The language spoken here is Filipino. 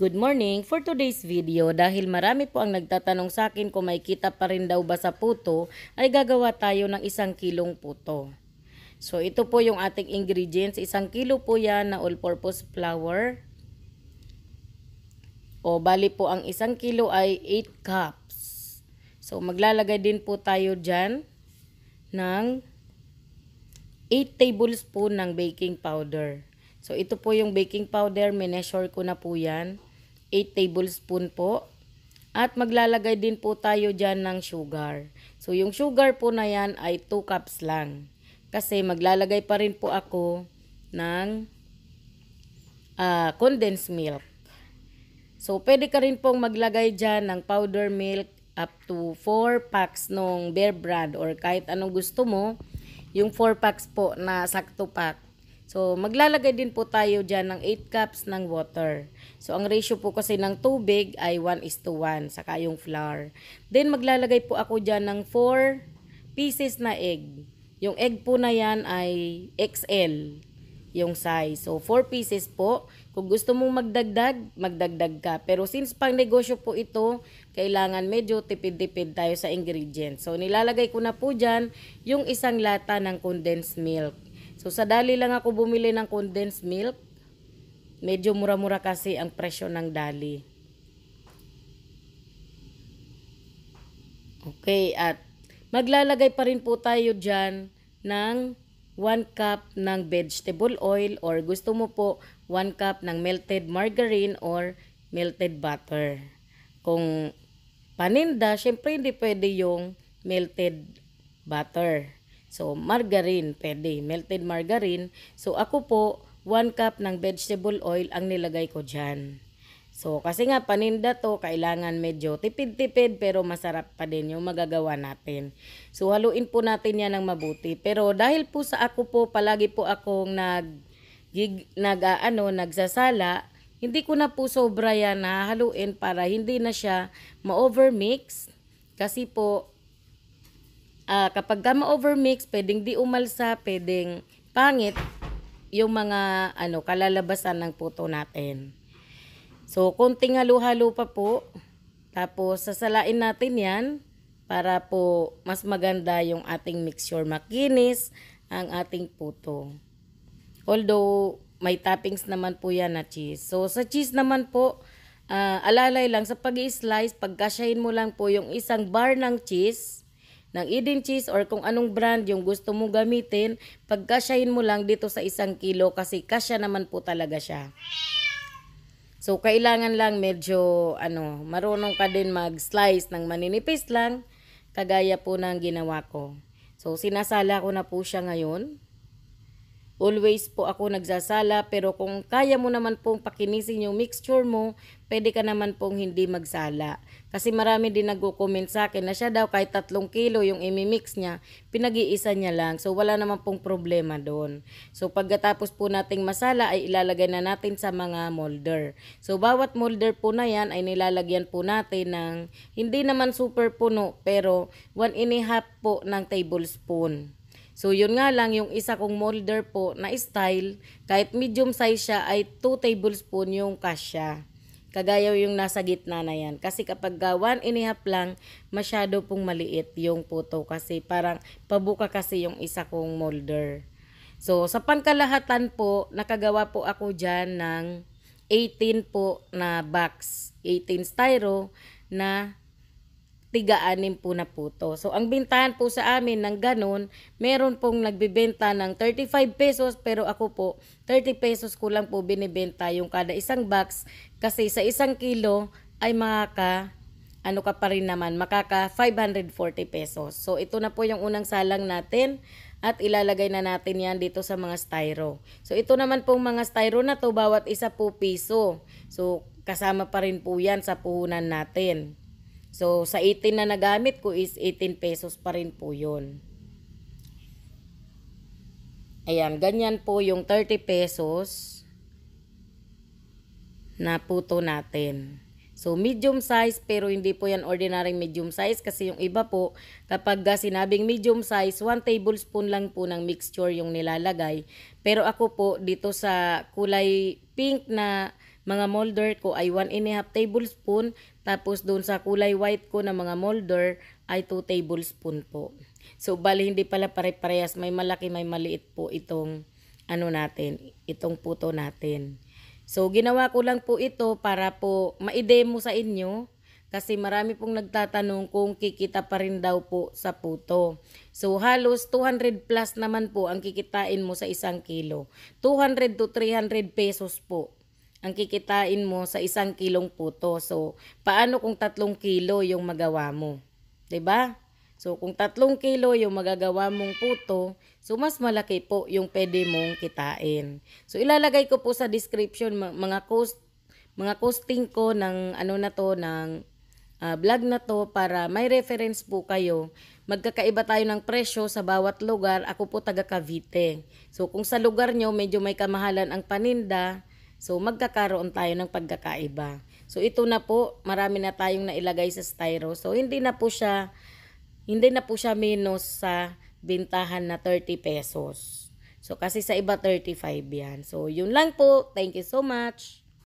Good morning for today's video dahil marami po ang nagtatanong sa akin kung may kita pa rin daw ba sa puto ay gagawa tayo ng isang kilong puto. So ito po yung ating ingredients. Isang kilo po yan na all-purpose flour. O bali po ang isang kilo ay 8 cups. So maglalagay din po tayo dyan ng 8 tablespoon ng baking powder. So ito po yung baking powder. Minesure ko na po yan. 8 tablespoon po. At maglalagay din po tayo dyan ng sugar. So, yung sugar po na yan ay 2 cups lang. Kasi maglalagay pa rin po ako ng uh, condensed milk. So, pwede ka rin pong maglagay dyan ng powder milk up to 4 packs nung bear brand or kahit anong gusto mo. Yung 4 packs po na sakto pack So, maglalagay din po tayo dyan ng 8 cups ng water. So, ang ratio po kasi ng tubig ay 1 is to 1, saka yung flour. Then, maglalagay po ako dyan ng 4 pieces na egg. Yung egg po na yan ay XL yung size. So, 4 pieces po. Kung gusto mong magdagdag, magdagdag ka. Pero since pang negosyo po ito, kailangan medyo tipid-tipid tayo sa ingredients. So, nilalagay ko na po dyan yung isang lata ng condensed milk. So sa dali lang ako bumili ng condensed milk. Medyo mura-mura kasi ang presyo ng dali. Okay, at maglalagay pa rin po tayo dyan ng 1 cup ng vegetable oil or gusto mo po 1 cup ng melted margarine or melted butter. Kung paninda, syempre hindi pwede yung melted butter. So, margarine, pwede. Melted margarine. So, ako po, 1 cup ng vegetable oil ang nilagay ko dyan. So, kasi nga, paninda to, kailangan medyo tipid-tipid, pero masarap pa din yung magagawa natin. So, haluin po natin yan ng mabuti. Pero, dahil po sa ako po, palagi po akong nag, gig, nag ah, ano, nagsasala, hindi ko na po sobra yan haluin para hindi na siya ma-overmix. Kasi po, uh, kapag ka ma-overmix, pwedeng di umalsa, pwedeng pangit yung mga ano kalalabasan ng puto natin. So, konting halo-halo pa po. Tapos, sasalain natin yan para po mas maganda yung ating mixture makinis ang ating puto. Although, may toppings naman po yan na cheese. So, sa cheese naman po, uh, alalay lang sa pag-i-slice, pagkasyahin mo lang po yung isang bar ng cheese ng Eden cheese or kung anong brand yung gusto mo gamitin, pagkasyahin mo lang dito sa isang kilo kasi kasya naman po talaga siya. So, kailangan lang medyo, ano, marunong ka din mag-slice ng maninipis lang, kagaya po ng ginawa ko. So, sinasala ko na po siya ngayon. Always po ako nagsasala pero kung kaya mo naman pong pakinisin yung mixture mo, pwede ka naman pong hindi magsala. Kasi marami din nagko-comment sa akin na siya daw kahit 3 kilo yung imimix niya, pinag-iisa niya lang. So wala naman pong problema doon. So pagkatapos po nating masala ay ilalagay na natin sa mga molder. So bawat molder po na yan ay nilalagyan po natin ng hindi naman super puno pero 1 and a po ng tablespoon. So, yun nga lang, yung isa kong molder po na style, kahit medium size siya, ay 2 tablespoon yung kasya. Kagayaw yung nasa gitna na yan. Kasi kapag 1 and a lang, masyado pong maliit yung puto. Kasi parang pabuka kasi yung isa kong molder. So, sa pangkalahatan po, nakagawa po ako dyan ng 18 po na box. 18 styro na tiga-anim po na puto. So, ang bintahan po sa amin ng ganun, meron pong nagbibenta ng 35 pesos pero ako po, 30 pesos ko lang po binibenta yung kada isang box kasi sa isang kilo ay makaka ano ka pa rin naman, makaka 540 pesos. So, ito na po yung unang salang natin at ilalagay na natin yan dito sa mga styro. So, ito naman pong mga styro na to, bawat isa po piso. So, kasama pa rin po yan sa puhunan natin. So, sa 18 na nagamit ko is 18 pesos pa rin po yun. Ayan, ganyan po yung 30 pesos na puto natin. So, medium size pero hindi po yan ordinary medium size kasi yung iba po, kapag sinabing medium size, 1 tablespoon lang po ng mixture yung nilalagay. Pero ako po, dito sa kulay pink na mga molder ko ay 1 and a half tablespoon tapos doon sa kulay white ko na mga molder ay 2 tablespoon po. So bali hindi pala pare-parehas, may malaki may maliit po itong ano natin, itong puto natin. So ginawa ko lang po ito para po ma-demo sa inyo kasi marami pong nagtatanong kung kikita pa rin daw po sa puto. So halos 200 plus naman po ang kikitain mo sa isang kilo. 200 to 300 pesos po ang kikitain mo sa isang kilong puto. So, paano kung tatlong kilo yung magawa mo? ba? Diba? So, kung tatlong kilo yung magagawa mong puto, so mas malaki po yung pwede mong kitain. So, ilalagay ko po sa description mga cost, mga costing ko ng ano na to, ng uh, vlog na to para may reference po kayo. Magkakaiba tayo ng presyo sa bawat lugar. Ako po taga Cavite. So, kung sa lugar nyo medyo may kamahalan ang paninda, So magkakaroon tayo ng pagkakaiba. So ito na po, marami na tayong nailagay sa styro. So hindi na po siya hindi na po siya minus sa bintahan na 30 pesos. So kasi sa iba 35 yan. So yun lang po. Thank you so much.